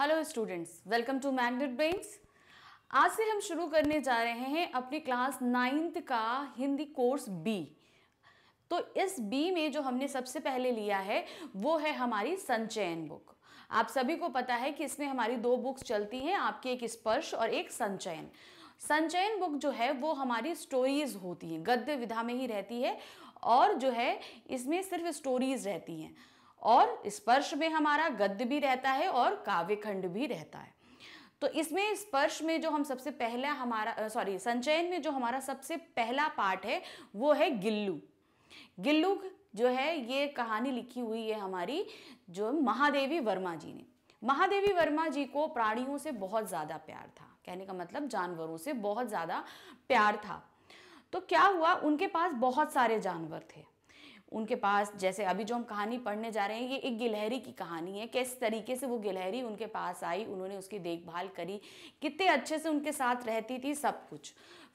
hello students welcome to Magnet Brains आज से हम शुरू करने जा रहे हैं अपनी क्लास नाइन्थ का हिंदी कोर्स बी तो इस बी में जो हमने सबसे पहले लिया है वो है हमारी संचयन बुक आप सभी को पता है कि इसमें हमारी दो बुक्स चलती हैं आपकी एक स्पर्श और एक संचयन संचयन बुक जो है वो हमारी स्टोरीज होती हैं गद्य विधा में ही रहती है और जो है इसमें सिर्फ स्टोरीज रहती हैं और स्पर्श में हमारा गद्य भी रहता है और काव्य खंड भी रहता है तो इसमें स्पर्श में जो हम सबसे पहला हमारा सॉरी संचयन में जो हमारा सबसे पहला पार्ट है वो है गिल्लू गिल्लू जो है ये कहानी लिखी हुई है हमारी जो महादेवी वर्मा जी ने महादेवी वर्मा जी को प्राणियों से बहुत ज़्यादा प्यार था कहने का मतलब जानवरों से बहुत ज़्यादा प्यार था तो क्या हुआ उनके पास बहुत सारे जानवर थे उनके पास जैसे अभी जो हम कहानी पढ़ने जा रहे हैं ये एक गिलहरी की कहानी है किस तरीके से वो गिलहरी उनके पास आई उन्होंने उसकी देखभाल करी कितने अच्छे से उनके साथ रहती थी सब कुछ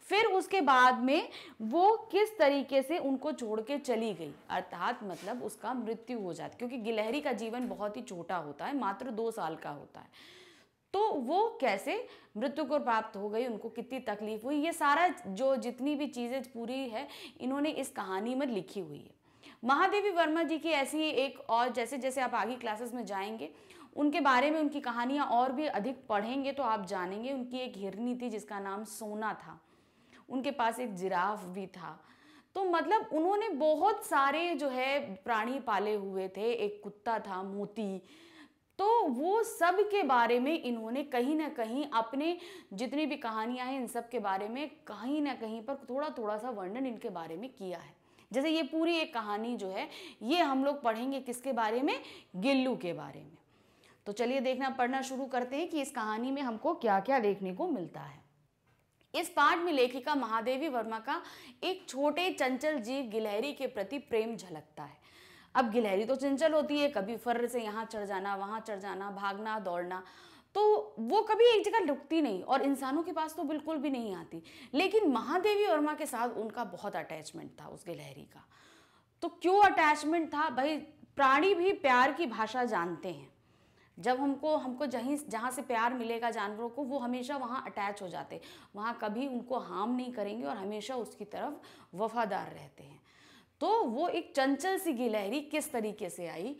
फिर उसके बाद में वो किस तरीके से उनको छोड़ के चली गई अर्थात मतलब उसका मृत्यु हो जाती क्योंकि गिलहरी का जीवन बहुत ही छोटा होता है मात्र दो साल का होता है तो वो कैसे मृत्यु को प्राप्त हो गई उनको कितनी तकलीफ हुई ये सारा जो जितनी भी चीज़ें पूरी है इन्होंने इस कहानी में लिखी हुई है महादेवी वर्मा जी की ऐसी एक और जैसे जैसे आप आगे क्लासेस में जाएंगे उनके बारे में उनकी कहानियाँ और भी अधिक पढ़ेंगे तो आप जानेंगे उनकी एक हिरनी थी जिसका नाम सोना था उनके पास एक जिराफ भी था तो मतलब उन्होंने बहुत सारे जो है प्राणी पाले हुए थे एक कुत्ता था मोती तो वो सब के बारे में इन्होंने कहीं ना कहीं अपने जितनी भी कहानियां हैं इन सब के बारे में कहीं ना कहीं पर थोड़ा थोड़ा सा वर्णन इनके बारे में किया है जैसे ये पूरी एक कहानी जो है ये हम लोग पढ़ेंगे किसके बारे में गिल्लू के बारे में तो चलिए देखना पढ़ना शुरू करते हैं कि इस कहानी में हमको क्या क्या देखने को मिलता है इस पाठ में लेखिका महादेवी वर्मा का एक छोटे चंचल जीव गिलहरी के प्रति प्रेम झलकता है अब गिलहरी तो चंचल होती है कभी फर्र से यहाँ चढ़ जाना वहाँ चढ़ जाना भागना दौड़ना तो वो कभी एक जगह रुकती नहीं और इंसानों के पास तो बिल्कुल भी नहीं आती लेकिन महादेवी वर्मा के साथ उनका बहुत अटैचमेंट था उस गिलहरी का तो क्यों अटैचमेंट था भाई प्राणी भी प्यार की भाषा जानते हैं जब हमको हमको जहीं जहाँ से प्यार मिलेगा जानवरों को वो हमेशा वहाँ अटैच हो जाते वहाँ कभी उनको हार्म नहीं करेंगे और हमेशा उसकी तरफ वफादार रहते हैं तो वो एक चंचल सी गिलहरी किस तरीके से आई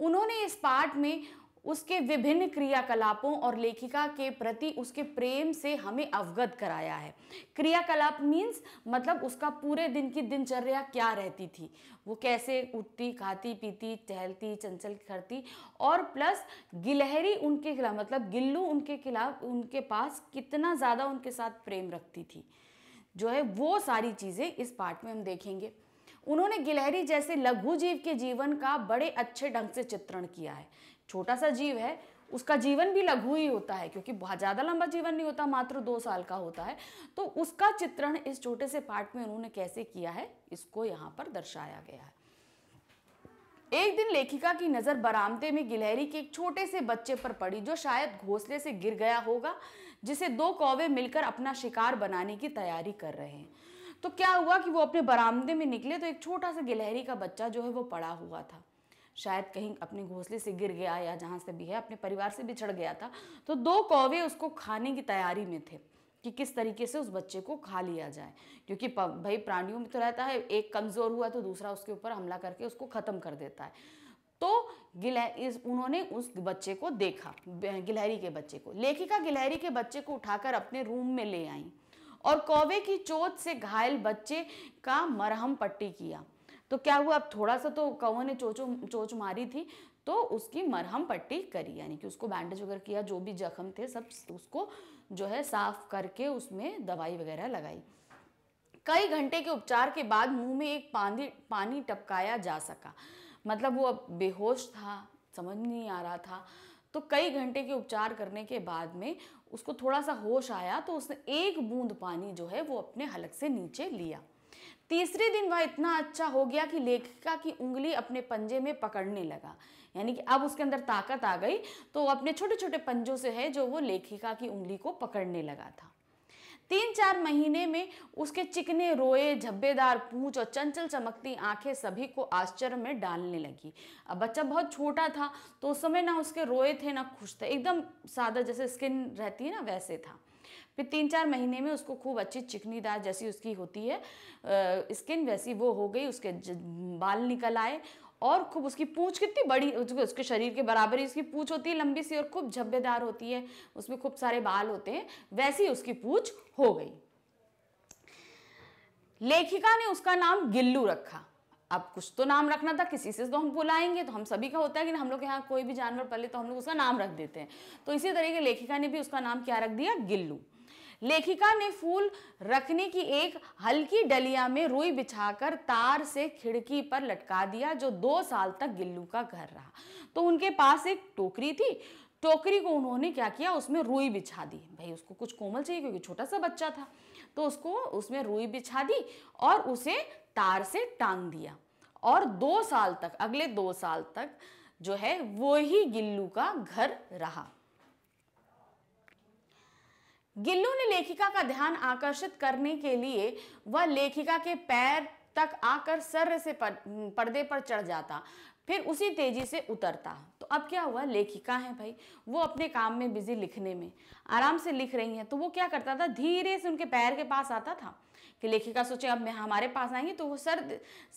उन्होंने इस पार्ट में उसके विभिन्न क्रियाकलापों और लेखिका के प्रति उसके प्रेम से हमें अवगत कराया है क्रियाकलाप मीन्स मतलब उसका पूरे दिन की दिनचर्या क्या रहती थी वो कैसे उठती खाती पीती टहलती चंचल करती और प्लस गिलहरी उनके खिलाफ मतलब गिल्लू उनके खिलाफ उनके पास कितना ज़्यादा उनके साथ प्रेम रखती थी जो है वो सारी चीज़ें इस पार्ट में हम देखेंगे उन्होंने गिलहरी जैसे लघु जीव के जीवन का बड़े अच्छे ढंग से चित्रण किया है छोटा सा जीव है उसका जीवन भी लघु ही होता है क्योंकि बहुत ज़्यादा लंबा जीवन नहीं होता मात्र दो साल का होता है तो उसका चित्रण इस छोटे से पाठ में उन्होंने कैसे किया है इसको यहाँ पर दर्शाया गया है एक दिन लेखिका की नज़र बरामदे में गिलहरी के एक छोटे से बच्चे पर पड़ी जो शायद घोंसले से गिर गया होगा जिसे दो कौवे मिलकर अपना शिकार बनाने की तैयारी कर रहे हैं तो क्या हुआ कि वो अपने बरामदे में निकले तो एक छोटा सा गिलहरी का बच्चा जो है वो पड़ा हुआ था शायद कहीं अपने घोंसले से गिर गया या जहाँ से भी है अपने परिवार से बिछड़ गया था तो दो कौवे उसको खाने की तैयारी में थे कि किस तरीके से उस बच्चे को खा लिया जाए क्योंकि भाई प्राणियों में तो रहता है एक कमज़ोर हुआ तो दूसरा उसके ऊपर हमला करके उसको ख़त्म कर देता है तो गिलह इस उन्होंने उस बच्चे को देखा गिलहरी के बच्चे को लेखिका गिलहरी के बच्चे को उठाकर अपने रूम में ले आई और कौवे की चोट से घायल बच्चे का मरहम पट्टी किया तो क्या हुआ अब थोड़ा सा तो कौ ने चोचो चोच मारी थी तो उसकी मरहम पट्टी करी यानी कि उसको बैंडेज वगैरह किया जो भी जख्म थे सब उसको जो है साफ करके उसमें दवाई वगैरह लगाई कई घंटे के उपचार के बाद मुंह में एक पानी पानी टपकाया जा सका मतलब वो अब बेहोश था समझ नहीं आ रहा था तो कई घंटे के उपचार करने के बाद में उसको थोड़ा सा होश आया तो उसने एक बूंद पानी जो है वो अपने हलक से नीचे लिया तीसरे दिन वह इतना अच्छा हो गया कि लेखिका की उंगली अपने पंजे में पकड़ने लगा यानी कि अब उसके अंदर ताकत आ गई तो अपने छोटे छोटे पंजों से है जो वो लेखिका की उंगली को पकड़ने लगा था तीन चार महीने में उसके चिकने रोए झब्बेदार पूछ और चंचल चमकती आंखें सभी को आश्चर्य में डालने लगी अब बच्चा बहुत छोटा था तो उस समय ना उसके रोए थे ना खुश थे एकदम सादा जैसे स्किन रहती है ना वैसे था फिर तीन चार महीने में उसको खूब अच्छी चिकनीदार जैसी उसकी होती है स्किन वैसी वो हो गई उसके बाल निकल आए और खूब उसकी पूँछ कितनी बड़ी उसके शरीर के बराबर ही उसकी पूँछ होती है लंबी सी और खूब झब्बेदार होती है उसमें खूब सारे बाल होते हैं वैसी उसकी पूँछ हो गई लेखिका ने उसका नाम गिल्लू रखा अब कुछ तो नाम रखना था किसी से तो हम बुलाएंगे तो हम सभी का होता है कि हम लोग के यहाँ कोई भी जानवर पले तो हम लोग उसका नाम रख देते हैं तो इसी तरीके लेखिका ने भी उसका नाम क्या रख दिया गिल्लू लेखिका ने फूल रखने की एक हल्की डलिया में रुई बिछाकर तार से खिड़की पर लटका दिया जो दो साल तक गिल्लू का घर रहा तो उनके पास एक टोकरी थी टोकरी को उन्होंने क्या किया उसमें रुई बिछा दी भाई उसको कुछ कोमल चाहिए क्योंकि छोटा सा बच्चा था तो उसको उसमें रुई बिछा दी और उसे तार से टांग दिया और दो साल तक अगले दो साल तक जो है वो ही गिल्लू का घर रहा गिल्लू ने लेखिका का ध्यान आकर्षित करने के लिए वह लेखिका के पैर तक आकर सर से पर्दे पर चढ़ जाता फिर उसी तेजी से उतरता तो अब क्या हुआ लेखिका है भाई वो अपने काम में बिजी लिखने में आराम से लिख रही हैं तो वो क्या करता था धीरे से उनके पैर के पास आता था कि लेखिका सोचे अब हमारे पास आएंगी तो वो सर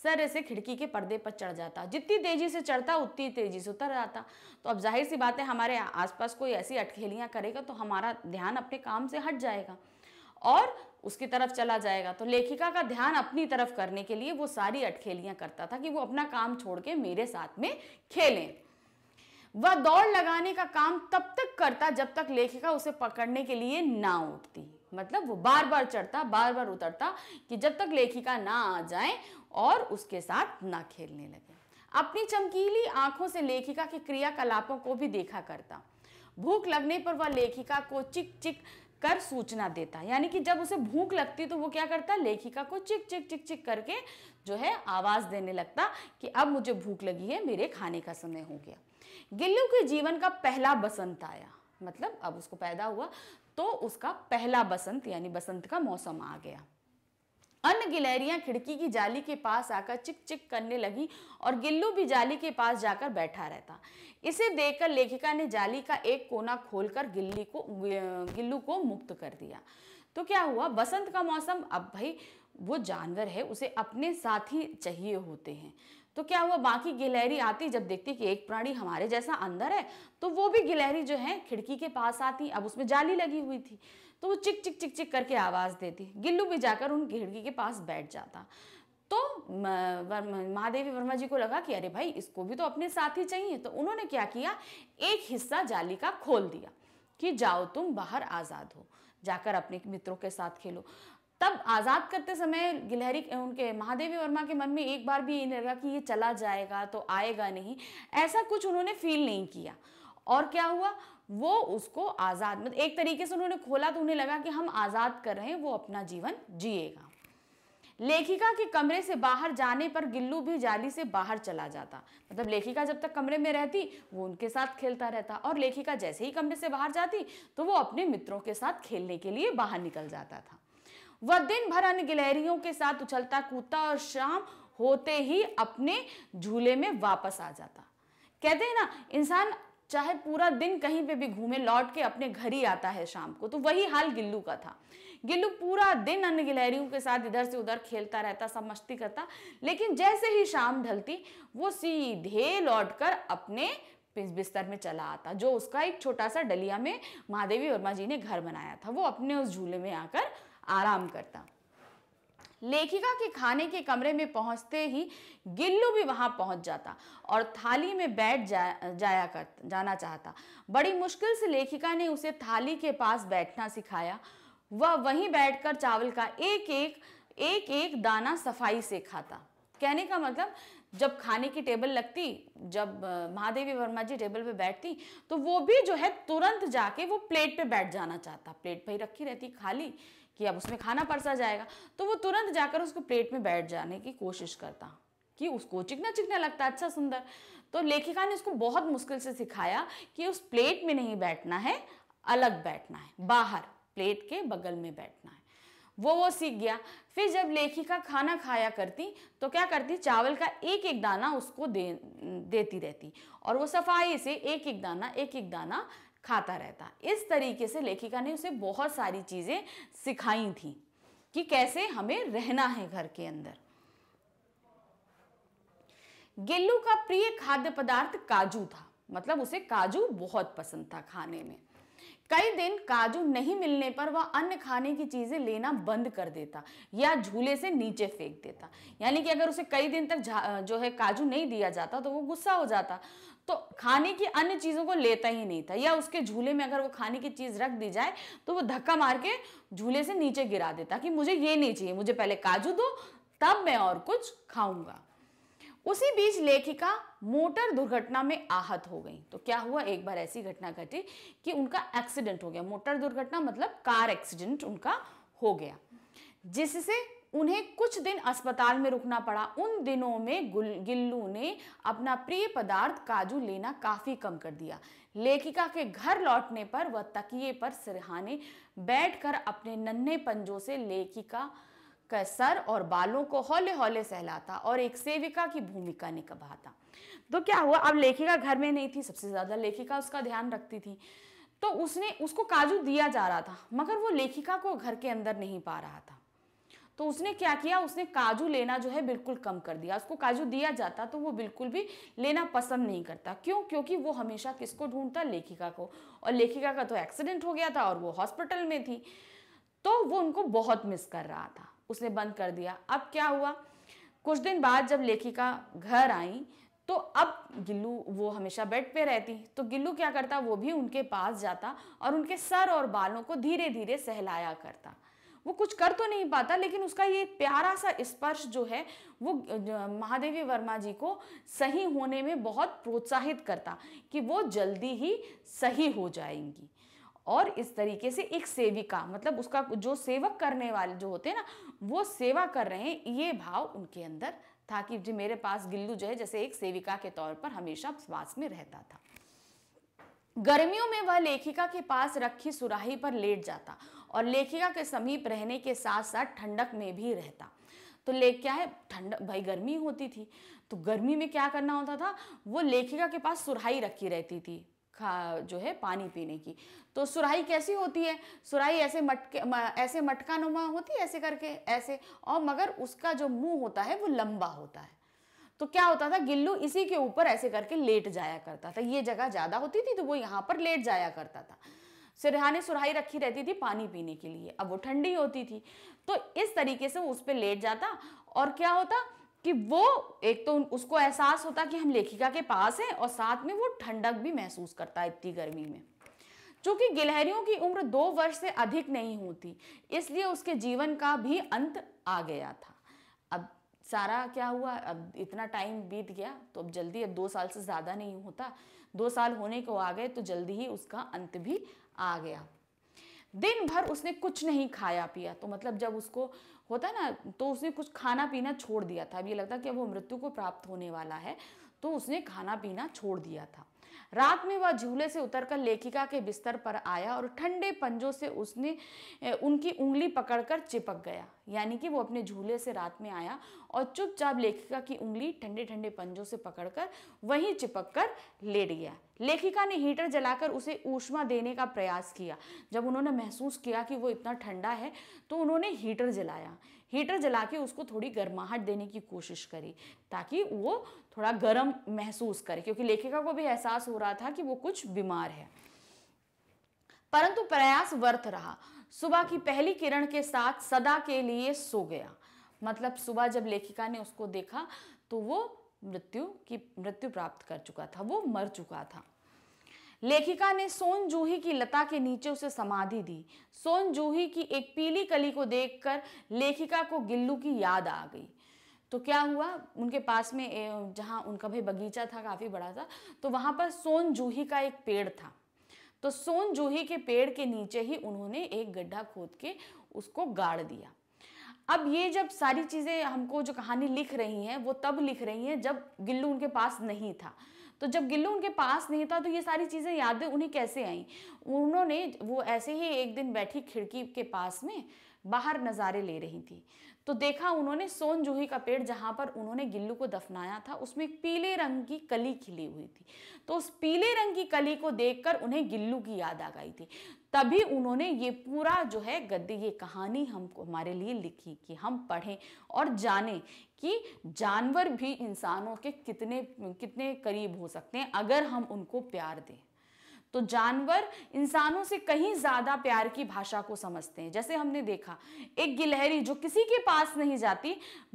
सर ऐसे खिड़की के पर्दे पर चढ़ जाता जितनी तेज़ी से चढ़ता उतनी तेज़ी से उतर जाता तो अब जाहिर सी बात है हमारे आसपास कोई ऐसी अटखेलियाँ करेगा तो हमारा ध्यान अपने काम से हट जाएगा और उसकी तरफ चला जाएगा तो लेखिका का ध्यान अपनी तरफ करने के लिए वो सारी अटखेलियाँ करता था कि वो अपना काम छोड़ के मेरे साथ में खेलें वह दौड़ लगाने का काम तब तक करता जब तक लेखिका उसे पकड़ने के लिए ना उठती मतलब वो बार बार चढ़ता बार बार उतरता कि जब तक लेखिका ना आ जाए और उसके साथ ना खेलने लगे अपनी चमकीली आंखों से लेखिका के क्रियाकलापों को भी देखा करता भूख लगने पर वह लेखिका को चिक चिक कर सूचना देता यानी कि जब उसे भूख लगती तो वो क्या करता लेखिका को चिक चिक चिक चिक करके जो है आवाज देने लगता कि अब मुझे भूख लगी है मेरे खाने का समय हो गया गिल्लू के जीवन का पहला बसंत आया मतलब अब उसको पैदा हुआ तो उसका पहला बसंत यानी बसंत का मौसम आ गया अन्य गिलहरियां खिड़की की जाली के पास आकर चिक चिक करने लगी और गिल्लू भी जाली के पास जाकर बैठा रहता इसे देखकर लेखिका ने जाली का एक कोना खोलकर गिल्ली को गिल्लू को मुक्त कर दिया तो क्या हुआ बसंत का मौसम अब भाई वो जानवर है उसे अपने साथ ही चाहिए होते हैं तो क्या हुआ बाकी गिलहरी आती जब देखती कि एक प्राणी हमारे जैसा अंदर है तो वो भी गिलहरी जो है खिड़की के पास आती अब उसमें जाली लगी हुई थी तो वो चिक चिक चिक चिक करके आवाज़ देती गिल्लू भी जाकर उन खिड़की के पास बैठ जाता तो महादेवी वर्मा जी को लगा कि अरे भाई इसको भी तो अपने साथ ही चाहिए तो उन्होंने क्या किया एक हिस्सा जाली का खोल दिया कि जाओ तुम बाहर आज़ाद हो जाकर अपने मित्रों के साथ खेलो तब आज़ाद करते समय गिलहरी उनके महादेवी वर्मा के मन में एक बार भी ये नहीं लगा कि ये चला जाएगा तो आएगा नहीं ऐसा कुछ उन्होंने फील नहीं किया और क्या हुआ वो उसको आज़ाद मतलब एक तरीके से उन्होंने खोला तो उन्हें लगा कि हम आज़ाद कर रहे हैं वो अपना जीवन जिएगा लेखिका के कमरे से बाहर जाने पर गिल्लू भी जाली से बाहर चला जाता मतलब लेखिका जब तक कमरे में रहती वो उनके साथ खेलता रहता और लेखिका जैसे ही कमरे से बाहर जाती तो वो अपने मित्रों के साथ खेलने के लिए बाहर निकल जाता था वह दिन भर अन्य गिलहरियों के साथ उछलता कूदता और शाम होते ही अपने झूले में वापस आ जाता कहते हैं ना इंसान चाहे पूरा दिन कहीं पे भी घूमे लौट के अपने घर ही आता है शाम को तो वही हाल गिल्लू का था गिल्लू पूरा दिन अन्य गिलहरियों के साथ इधर से उधर खेलता रहता सब मस्ती करता लेकिन जैसे ही शाम ढलती वो सीधे लौटकर अपने बिस्तर में चला आता जो उसका एक छोटा सा डलिया में महादेवी वर्मा जी ने घर बनाया था वो अपने उस झूले में आकर आराम करता लेखिका के खाने के कमरे में पहुंचते ही गिल्लू भी वहां पहुंच जाता और थाली में बैठ जा, जाया कर जाना चाहता बड़ी मुश्किल से लेखिका ने उसे थाली के पास बैठना सिखाया वह वहीं बैठकर चावल का एक एक एक एक दाना सफाई से खाता कहने का मतलब जब खाने की टेबल लगती जब महादेवी वर्मा जी टेबल पे बैठती तो वो भी जो है तुरंत जाके वो प्लेट पे बैठ जाना चाहता प्लेट पर ही रखी रहती खाली कि अब उसमें खाना परसा जाएगा तो वो तुरंत जाकर उसको प्लेट में बैठ जाने की कोशिश करता कि उसको चिकना चिकना लगता अच्छा सुंदर तो लेखिका ने उसको बहुत मुश्किल से सिखाया कि उस प्लेट में नहीं बैठना है अलग बैठना है बाहर प्लेट के बगल में बैठना है वो वो सीख गया फिर जब लेखिका खाना खाया करती तो क्या करती चावल का एक एक दाना उसको दे देती रहती और वो सफाई से एक एक दाना एक एक दाना खाता रहता इस तरीके से लेखिका ने उसे बहुत सारी चीज़ें सिखाई थी कि कैसे हमें रहना है घर के अंदर गिल्लू का प्रिय खाद्य पदार्थ काजू था मतलब उसे काजू बहुत पसंद था खाने में कई दिन काजू नहीं मिलने पर वह अन्य खाने की चीज़ें लेना बंद कर देता या झूले से नीचे फेंक देता यानी कि अगर उसे कई दिन तक जो है काजू नहीं दिया जाता तो वो गुस्सा हो जाता तो खाने की अन्य चीज़ों को लेता ही नहीं था या उसके झूले में अगर वो खाने की चीज़ रख दी जाए तो वो धक्का मार के झूले से नीचे गिरा देता कि मुझे ये नहीं चाहिए मुझे पहले काजू दो तब मैं और कुछ खाऊंगा उसी बीच लेखिका मोटर दुर्घटना में आहत हो गई तो क्या हुआ एक बार ऐसी घटना घटी कि उनका एक्सीडेंट हो गया मोटर दुर्घटना मतलब कार एक्सीडेंट उनका हो गया जिससे उन्हें कुछ दिन अस्पताल में रुकना पड़ा उन दिनों में गिल्लू ने अपना प्रिय पदार्थ काजू लेना काफ़ी कम कर दिया लेखिका के घर लौटने पर वह तकिए पर सिरहाने बैठकर अपने नन्हे पंजों से लेखिका का सर और बालों को हौले हौले सहलाता और एक सेविका की भूमिका निभाता तो क्या हुआ अब लेखिका घर में नहीं थी सबसे ज़्यादा लेखिका उसका ध्यान रखती थी तो उसने उसको काजू दिया जा रहा था मगर वो लेखिका को घर के अंदर नहीं पा रहा था तो उसने क्या किया उसने काजू लेना जो है बिल्कुल कम कर दिया उसको काजू दिया जाता तो वो बिल्कुल भी लेना पसंद नहीं करता क्यों क्योंकि वो हमेशा किसको ढूंढता लेखिका को और लेखिका का तो एक्सीडेंट हो गया था और वो हॉस्पिटल में थी तो वो उनको बहुत मिस कर रहा था उसने बंद कर दिया अब क्या हुआ कुछ दिन बाद जब लेखिका घर आई तो अब गिल्लू वो हमेशा बेड पे रहती तो गिल्लू क्या करता वो भी उनके पास जाता और उनके सर और बालों को धीरे धीरे सहलाया करता वो कुछ कर तो नहीं पाता लेकिन उसका ये प्यारा सा स्पर्श जो है वो महादेवी वर्मा जी को सही होने में बहुत प्रोत्साहित करता कि वो जल्दी ही सही हो जाएंगी और इस तरीके से एक सेविका मतलब उसका जो सेवक करने वाले जो होते हैं ना वो सेवा कर रहे हैं ये भाव उनके अंदर था कि जी मेरे पास गिल्लू जो है जैसे एक सेविका के तौर पर हमेशा वास में रहता था गर्मियों में वह लेखिका के पास रखी सुराही पर लेट जाता और लेखिका के समीप रहने के साथ साथ ठंडक में भी रहता तो ले क्या है ठंड भाई गर्मी होती थी तो गर्मी में क्या करना होता था वो लेखिका के पास सुराही रखी रहती थी खा जो है पानी पीने की तो सुराही कैसी होती है सुराही ऐसे मटके म, ऐसे मटका नुमा होती है ऐसे करके ऐसे और मगर उसका जो मुंह होता है वो लंबा होता है तो क्या होता था गिल्लू इसी के ऊपर ऐसे करके लेट जाया करता था ये जगह ज़्यादा होती थी तो वो यहाँ पर लेट जाया करता था सिरहाने सुराही रखी रहती थी पानी पीने के लिए अब वो ठंडी होती थी तो इस तरीके से वो उस पर लेट जाता और क्या होता कि वो एक तो उसको एहसास होता कि हम लेखिका के पास हैं और साथ में वो ठंडक भी महसूस करता है इतनी गर्मी में चूंकि गिलहरियों की उम्र दो वर्ष से अधिक नहीं होती इसलिए उसके जीवन का भी अंत आ गया था अब सारा क्या हुआ अब इतना टाइम बीत गया तो अब जल्दी अब दो साल से ज़्यादा नहीं होता दो साल होने को आ गए तो जल्दी ही उसका अंत भी आ गया दिन भर उसने कुछ नहीं खाया पिया तो मतलब जब उसको होता है ना तो उसने कुछ खाना पीना छोड़ दिया था अब ये लगता कि अब वो मृत्यु को प्राप्त होने वाला है तो उसने खाना पीना छोड़ दिया था रात में वह झूले से उतरकर लेखिका के बिस्तर पर आया और ठंडे पंजों से उसने उनकी उंगली पकड़कर चिपक गया यानी कि वो अपने झूले से रात में आया और चुपचाप लेखिका की उंगली ठंडे ठंडे पंजों से पकड़कर वहीं चिपक कर लेट गया लेखिका ने हीटर जलाकर उसे ऊष्मा देने का प्रयास किया जब उन्होंने महसूस किया कि वो इतना ठंडा है तो उन्होंने हीटर जलाया हीटर जला के उसको थोड़ी गर्माहट देने की कोशिश करी ताकि वो थोड़ा गर्म महसूस करे क्योंकि लेखिका को भी एहसास हो रहा था कि वो कुछ बीमार है परंतु प्रयास वर्थ रहा सुबह की पहली किरण के साथ सदा के लिए सो गया मतलब सुबह जब लेखिका ने उसको देखा तो वो मृत्यु की मृत्यु प्राप्त कर चुका था वो मर चुका था लेखिका ने सोन जूही की लता के नीचे उसे समाधि दी सोन जूही की एक पीली कली को देखकर लेखिका को गिल्लू की याद आ गई तो क्या हुआ उनके पास में जहाँ उनका भाई बगीचा था काफ़ी बड़ा था तो वहाँ पर सोन जूही का एक पेड़ था तो सोन जूही के पेड़ के नीचे ही उन्होंने एक गड्ढा खोद के उसको गाड़ दिया अब ये जब सारी चीज़ें हमको जो कहानी लिख रही हैं वो तब लिख रही हैं जब गिल्लू उनके पास नहीं था तो जब गिल्लू उनके पास नहीं था तो ये सारी चीज़ें यादें उन्हें कैसे आई उन्होंने वो ऐसे ही एक दिन बैठी खिड़की के पास में बाहर नज़ारे ले रही थी तो देखा उन्होंने सोन जूही का पेड़ जहाँ पर उन्होंने गिल्लू को दफनाया था उसमें एक पीले रंग की कली खिली हुई थी तो उस पीले रंग की कली को देखकर उन्हें गिल्लू की याद आ गई थी तभी उन्होंने ये पूरा जो है गद्य ये कहानी हमको हमारे लिए लिखी कि हम पढ़ें और जानें कि जानवर भी इंसानों के कितने कितने करीब हो सकते हैं अगर हम उनको प्यार दें तो जानवर इंसानों से कहीं ज़्यादा प्यार की भाषा को समझते हैं जैसे हमने देखा एक गिलहरी जो किसी के पास नहीं जाती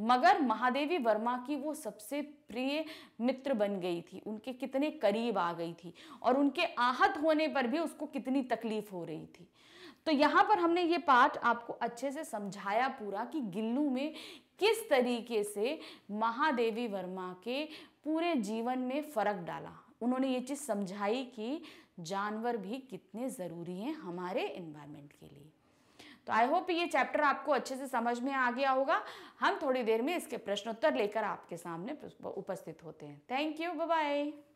मगर महादेवी वर्मा की वो सबसे प्रिय मित्र बन गई थी उनके कितने करीब आ गई थी और उनके आहत होने पर भी उसको कितनी तकलीफ हो रही थी तो यहाँ पर हमने ये पाठ आपको अच्छे से समझाया पूरा कि गिल्लू में किस तरीके से महादेवी वर्मा के पूरे जीवन में फर्क डाला उन्होंने ये चीज़ समझाई कि जानवर भी कितने ज़रूरी हैं हमारे इन्वायरमेंट के लिए तो आई होप ये चैप्टर आपको अच्छे से समझ में आ गया होगा हम थोड़ी देर में इसके प्रश्नोत्तर लेकर आपके सामने उपस्थित होते हैं थैंक यू बाय